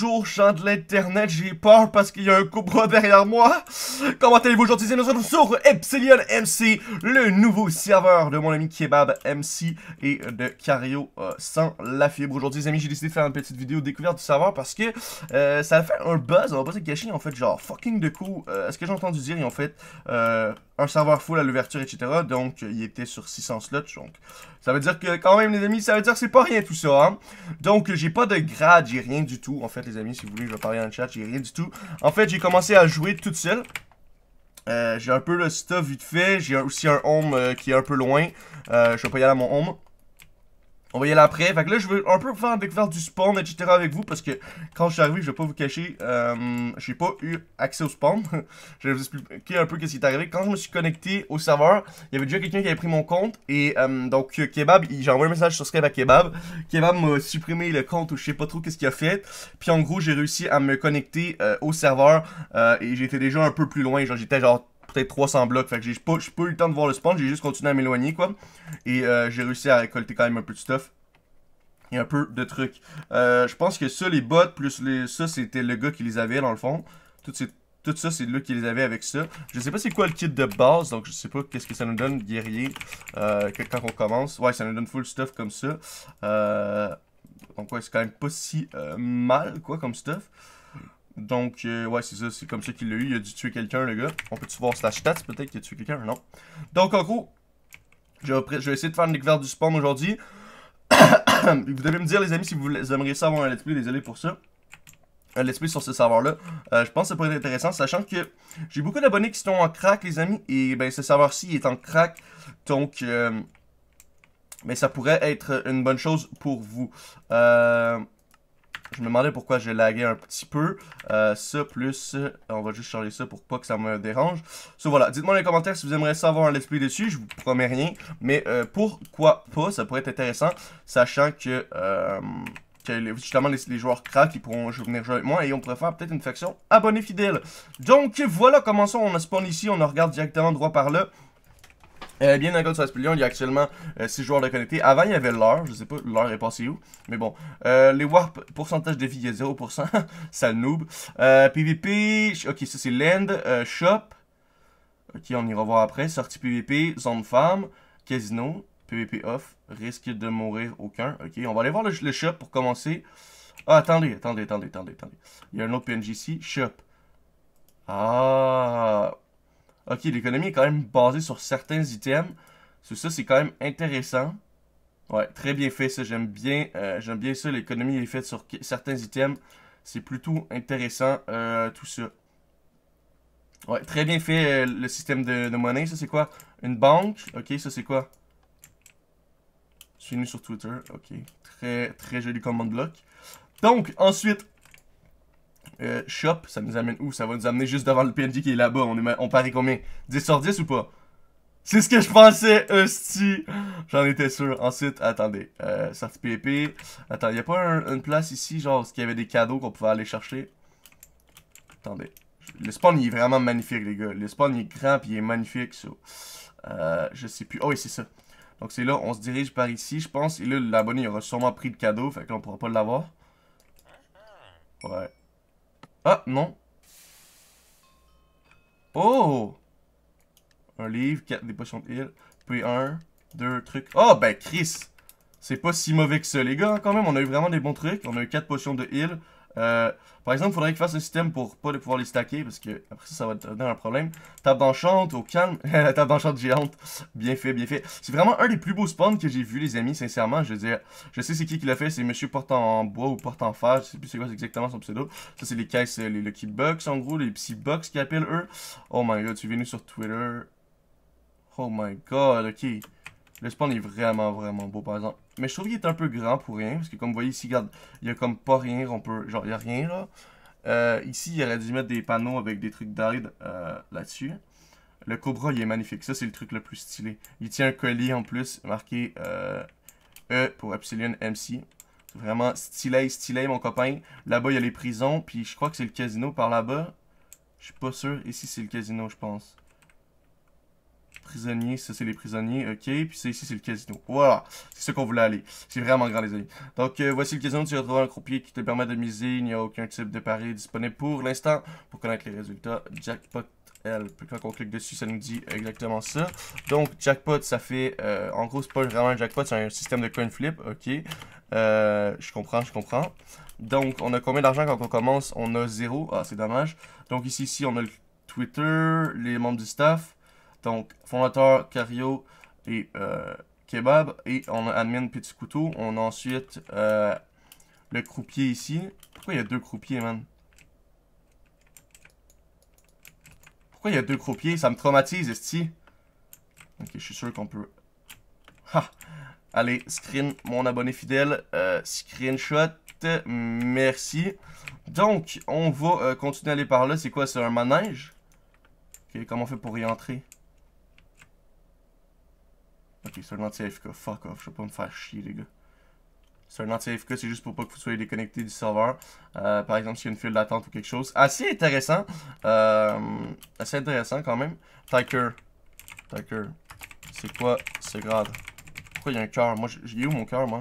Bonjour, gens de l'internet, j'ai peur parce qu'il y a un cobra derrière moi. Comment allez-vous aujourd'hui? Nous sommes sur Epsilon MC, le nouveau serveur de mon ami Kebab MC et de Cario euh, sans la fibre. Aujourd'hui, les amis, j'ai décidé de faire une petite vidéo découverte du serveur parce que euh, ça a fait un buzz, on va pas se cacher, en fait, genre fucking de coup. Euh, est ce que j'ai entendu dire, en en fait un serveur full à l'ouverture, etc. Donc, euh, il était sur 600 slots. Donc, ça veut dire que, quand même, les amis, ça veut dire que c'est pas rien tout ça. Hein. Donc, euh, j'ai pas de grade, j'ai rien du tout. En fait, les amis, si vous voulez, je vais parler en chat, j'ai rien du tout. En fait, j'ai commencé à jouer toute seule. Euh, j'ai un peu le stuff vite fait. J'ai aussi un home qui est un peu loin. je vais pas y aller à mon home. On va y aller après. Fait que là, je veux un peu faire découverte du spawn, etc. avec vous, parce que quand je suis arrivé, je vais pas vous cacher, euh, n'ai pas eu accès au spawn. je vais vous expliquer un peu ce qui est arrivé. Quand je me suis connecté au serveur, il y avait déjà quelqu'un qui avait pris mon compte, et euh, donc Kebab, j'ai envoyé un message sur Skype à Kebab. Kebab m'a supprimé le compte, ou je sais pas trop qu'est-ce qu'il a fait. Puis en gros, j'ai réussi à me connecter euh, au serveur, euh, et j'étais déjà un peu plus loin, genre j'étais genre peut-être 300 blocs. Fait que j'ai pas, eu le temps de voir le spawn, j'ai juste continué à m'éloigner, quoi. Et euh, j'ai réussi à récolter quand même un peu de stuff. Et un peu de trucs. Euh, je pense que ça, les bots, plus ça, c'était le gars qui les avait, dans le fond. Tout, ça, c'est lui qui les avait avec ça. Je sais pas c'est quoi le kit de base, donc je sais pas qu'est-ce que ça nous donne, guerrier, euh, quand on commence. Ouais, ça nous donne full stuff comme ça. donc ouais, c'est quand même pas si mal, quoi, comme stuff. Donc, euh, ouais, c'est ça. C'est comme ça qu'il l'a eu. Il a dû tuer quelqu'un, le gars. On peut-tu voir slash stats peut-être qu'il a tué quelqu'un Non. Donc, en gros, je vais, essayer de faire une découverte du spawn aujourd'hui. vous devez me dire, les amis, si vous aimeriez savoir un let's play. Désolé pour ça. Un let's play sur ce serveur-là. Euh, je pense que ça pourrait être intéressant, sachant que j'ai beaucoup d'abonnés qui sont en crack, les amis. Et ben, ce serveur-ci est en crack. Donc. mais euh, ben, ça pourrait être une bonne chose pour vous. Euh, je me demandais pourquoi je lagué un petit peu. Euh, ça plus, on va juste changer ça pour pas que ça me dérange. So voilà, dites-moi dans les commentaires si vous aimeriez savoir un let's play dessus, je vous promets rien. Mais euh, pourquoi pas, ça pourrait être intéressant, sachant que, euh, justement les, joueurs craquent, ils pourront venir jouer avec moi et on pourrait faire peut-être une faction abonnée fidèle. Donc voilà, commençons, on a spawn ici, on regarde directement droit par là. Euh, bien dans Gold plus il y a actuellement 6 euh, joueurs de connectés. Avant, il y avait l'heure, je sais pas, l'heure est passée où, mais bon. Euh, les warp, pourcentage de vie, il y a 0%, sale noob. PVP, euh, ok, ça c'est land, shop, ok, on ira voir après. Sortie PVP, zone farm, casino, PVP off, risque de mourir aucun. Ok, on va aller voir le, shop pour commencer. Ah, attendez, attendez, attendez, attendez, attendez. Il y a un autre PNJ ici, shop. Ah... OK, l'économie est quand même basée sur certains items. Ça, c'est quand même intéressant. Ouais, très bien fait ça. J'aime bien, euh, j'aime bien ça. L'économie est faite sur certains items. C'est plutôt intéressant euh, tout ça. Ouais, très bien fait euh, le système de, monnaie. Ça c'est quoi Une banque. Ok, ça c'est quoi Suis-nous sur Twitter. Ok, très très joli commande bloc. Donc ensuite, euh, shop, ça nous amène où? Ça va nous amener juste devant le PNJ qui est là-bas. On, on parie combien? 10 sur 10 ou pas? C'est ce que je pensais, hostie! J'en étais sûr. Ensuite, attendez. Euh, sortie PNP Attends, y a pas une place ici, genre, ce qu'il y avait des cadeaux qu'on pouvait aller chercher? Attendez. Le spawn, il est vraiment magnifique, les gars. Le spawn, il est grand, puis il est magnifique, Euh, je sais plus. Oh, oui, c'est ça. Donc, c'est là, on se dirige par ici, je pense. Et là, l'abonné, il aura sûrement pris de cadeau, fait que là, on pourra pas l'avoir. Ouais. Ah, non. Oh! Un livre, 4 des potions de heal. Puis un, deux trucs. Oh, ben Chris! C'est pas si mauvais que ça, les gars, hein, quand même. On a eu vraiment des bons trucs. On a eu 4 potions de heal. Euh, par exemple, il faudrait qu'il fasse un système pour pas pouvoir les stacker, parce que après ça, ça va donner un problème. Table d'enchante au calme. La table d'enchante géante. Bien fait, bien fait. C'est vraiment un des plus beaux spawns que j'ai vu, les amis, sincèrement. Je veux dire, je sais c'est qui qui l'a fait. C'est Monsieur Porte en bois ou Porte en fer. Je sais plus c'est quoi exactement son pseudo. Ça, c'est les caisses, les Lucky Bucks, en gros, les Psy Bucks qu'ils appellent eux. Oh my god, tu es venu sur Twitter. Oh my god, ok. Le spawn est vraiment, vraiment beau, par exemple. Mais je trouve qu'il est un peu grand pour rien, parce que comme vous voyez ici, il n'y a comme pas rien, on peut... Genre, il n'y a rien, là. Euh, ici, il aurait dû mettre des panneaux avec des trucs d'aide euh, là-dessus. Le Cobra, il est magnifique. Ça, c'est le truc le plus stylé. Il tient un collier, en plus, marqué euh, E pour Epsilon MC. Vraiment stylé, stylé, mon copain. Là-bas, il y a les prisons, puis je crois que c'est le casino par là-bas. Je suis pas sûr. Ici, c'est le casino, je pense prisonniers, ça c'est les prisonniers, ok. Puis c'est ici, c'est le casino. Voilà, c'est ce qu'on voulait aller. C'est vraiment grand, les amis. Donc euh, voici le casino, tu vas trouver un croupier qui te permet de miser. Il n'y a aucun type de pari disponible pour l'instant. Pour connaître les résultats, jackpot L. Quand on clique dessus, ça nous dit exactement ça. Donc jackpot, ça fait, euh, en gros, c'est pas vraiment un jackpot, c'est un système de coin flip, ok. Euh, je comprends, je comprends. Donc, on a combien d'argent quand on commence On a zéro. Ah, c'est dommage. Donc ici, ici, on a le Twitter, les membres du staff. Donc, fondateur Cario et euh, Kebab. Et on a admin Petit Couteau. On a ensuite euh, le croupier ici. Pourquoi il y a deux croupiers, man? Pourquoi il y a deux croupiers? Ça me traumatise, esti. Ok, je suis sûr qu'on peut... Ha! Allez, screen mon abonné fidèle. Euh, screenshot. Merci. Donc, on va continuer à aller par là. C'est quoi? C'est un manège? Ok, comment on fait pour y entrer? Ok, anti-AFK, Fuck off, je vais pas me faire chier, les gars. anti-AFK, c'est juste pour pas que vous soyez déconnecté du serveur. Euh, par exemple, s'il y a une file d'attente ou quelque chose. Assez intéressant. Euh, assez intéressant quand même. Tiger. Tiger. C'est quoi ce grade? Pourquoi il y a un cœur? Moi, j'ai où mon cœur, moi?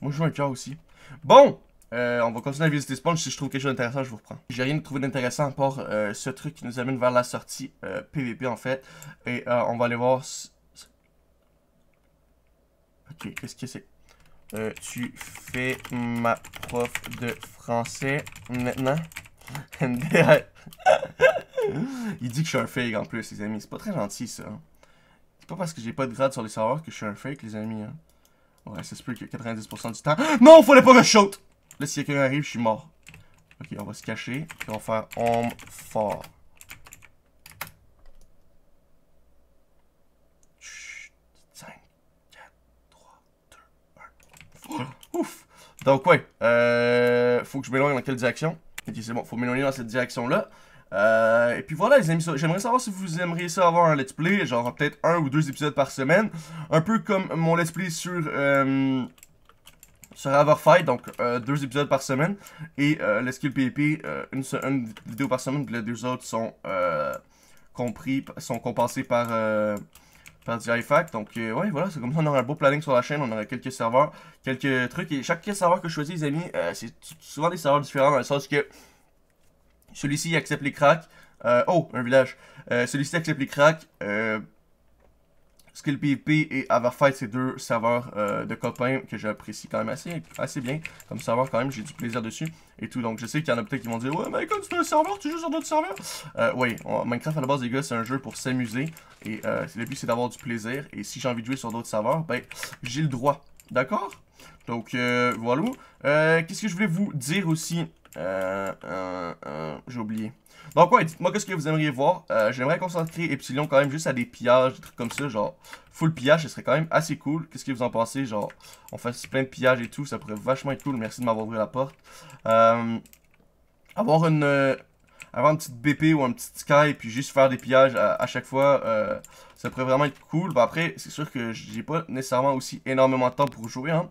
Moi, je joue un cœur aussi. Bon! Euh, on va continuer à visiter Sponge. Si je trouve quelque chose d'intéressant, je vous reprends. J'ai rien trouvé d'intéressant à part euh, ce truc qui nous amène vers la sortie PVP euh, en fait. Et euh, on va aller voir. Ok, qu'est-ce que c'est Tu fais ma prof de français maintenant Il dit que je suis un fake en plus, les amis. C'est pas très gentil ça. Hein. C'est pas parce que j'ai pas de grade sur les serveurs que je suis un fake, les amis. Hein. Ouais, ça se peut que 90% du temps. Non, fallait pas me je Là, si quelqu'un arrive, je suis mort. Ok, on va se cacher. on va faire homme fort. 5, 4, 3, 2, 1. Ouf! Donc, ouais. Euh, faut que je m'éloigne dans quelle direction? Ok, c'est bon. Faut m'éloigner dans cette direction-là. Euh, et puis voilà les amis, j'aimerais savoir si vous aimeriez ça avoir un let's play, genre peut-être un ou deux épisodes par semaine, un peu comme mon let's play sur euh, sur Fight donc euh, deux épisodes par semaine, et le skill PvP, une, vidéo par semaine, les deux autres sont euh, compris, sont compensés par, euh, par du Donc, ouais, voilà, c'est comme ça, on aura un beau planning sur la chaîne, on aura quelques serveurs, quelques trucs, et chaque serveur que je choisis, les amis, c'est souvent des serveurs différents, dans le sens que celui-ci accepte les cracks. oh, un village. celui-ci accepte les cracks. Ce le PvP et Averfight, c'est deux serveurs euh, de copains que j'apprécie quand même assez, assez bien. Comme serveur, quand même, j'ai du plaisir dessus et tout. Donc, je sais qu'il y en a peut-être qui vont dire Ouais, mais écoute, c'est un serveur, tu joues sur d'autres serveurs. Euh, oui, Minecraft, à la base, les gars, c'est un jeu pour s'amuser. Et euh, le but, c'est d'avoir du plaisir. Et si j'ai envie de jouer sur d'autres serveurs, ben, j'ai le droit. D'accord Donc, voilà. Qu'est-ce que je voulais vous dire aussi J'ai oublié. Donc ouais, dites-moi qu'est-ce que vous aimeriez voir. Euh, j'aimerais concentrer Epsilon quand même juste à des pillages, des trucs comme ça, genre full pillage, ce serait quand même assez cool. Qu'est-ce que vous en pensez, genre on fasse plein de pillages et tout, ça pourrait vachement être cool. Merci de m'avoir ouvert la porte. Euh, avoir une euh, avoir une petite BP ou un petit Sky, puis juste faire des pillages à, chaque fois, ça pourrait vraiment être cool. Bah après, c'est sûr que j'ai pas nécessairement aussi énormément de temps pour jouer, hein.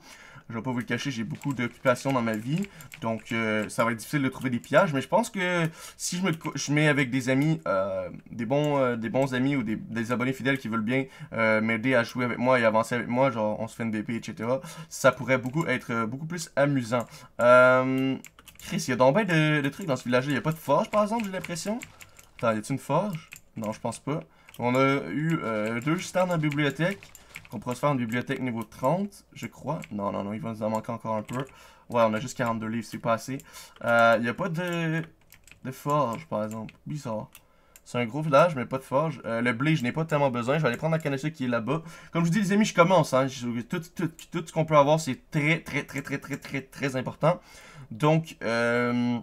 Je vais pas vous le cacher, j'ai beaucoup d'occupations dans ma vie. Donc, euh, ça va être difficile de trouver des pillages. Mais je pense que si je me je mets avec des amis, euh, des, bons, euh, des bons amis ou des, abonnés fidèles qui veulent bien m'aider à jouer avec moi et avancer avec moi, genre on se fait une BP, etc., ça pourrait beaucoup être beaucoup plus amusant. Chris, il y a donc bien de, trucs dans ce village-là. Il n'y a pas de forge, par exemple, j'ai l'impression. Attends, y a-t-il une forge? Non, je pense pas. On a eu deux dans la bibliothèque. On pourrait se faire une bibliothèque niveau 30, je crois. Non, non, non, il va nous en manquer encore un peu. Ouais, on a juste 42 livres, c'est pas assez. Il euh, n'y a pas de, de forge, par exemple. Bizarre. C'est un gros village, mais pas de forge. Euh, le blé, je n'ai pas tellement besoin. Je vais aller prendre la canne qui est là-bas. Comme je vous dis, les amis, je commence. Hein. tout, tout, ce qu'on peut avoir, c'est très, très, très, très, très, très, très important. Donc, euh...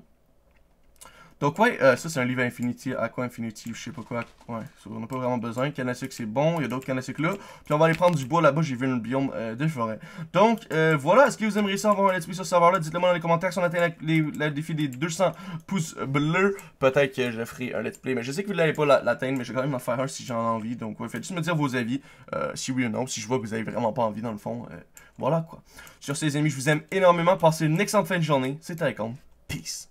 Donc ouais, euh, ça c'est un livre Infinity, quoi Infinity, je sais pas quoi. Ouais, on n'a pas vraiment besoin. Canasuc c'est bon, il y a d'autres canastiques là. Puis on va aller prendre du bois là-bas, j'ai vu une biome euh, de forêt. Donc euh, voilà, est-ce que vous aimeriez ça avoir un let's play sur ce serveur-là Dites-le moi dans les commentaires si on atteint le défi des 200 pouces bleus. Peut-être que je ferai un let's play, mais je sais que vous ne l'avez pas l'atteindre, mais je vais quand même en faire un si j'en ai envie. Donc ouais, faites juste me dire vos avis, si oui ou non, si je vois que vous avez vraiment pas envie dans le fond. voilà quoi. Sur ces amis, je vous aime énormément. Passez une excellente fin de journée. C'était Icon. Peace.